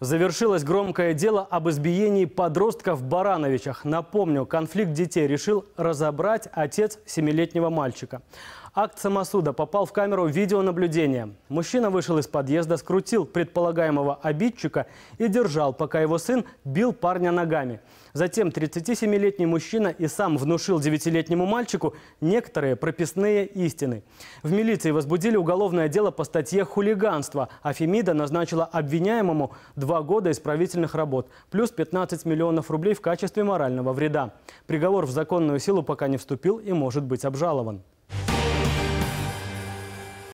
Завершилось громкое дело об избиении подростка в Барановичах. Напомню, конфликт детей решил разобрать отец семилетнего мальчика. Акт самосуда попал в камеру видеонаблюдения. Мужчина вышел из подъезда, скрутил предполагаемого обидчика и держал, пока его сын бил парня ногами. Затем 37-летний мужчина и сам внушил 9-летнему мальчику некоторые прописные истины. В милиции возбудили уголовное дело по статье «Хулиганство», а Фемида назначила обвиняемому два года исправительных работ, плюс 15 миллионов рублей в качестве морального вреда. Приговор в законную силу пока не вступил и может быть обжалован.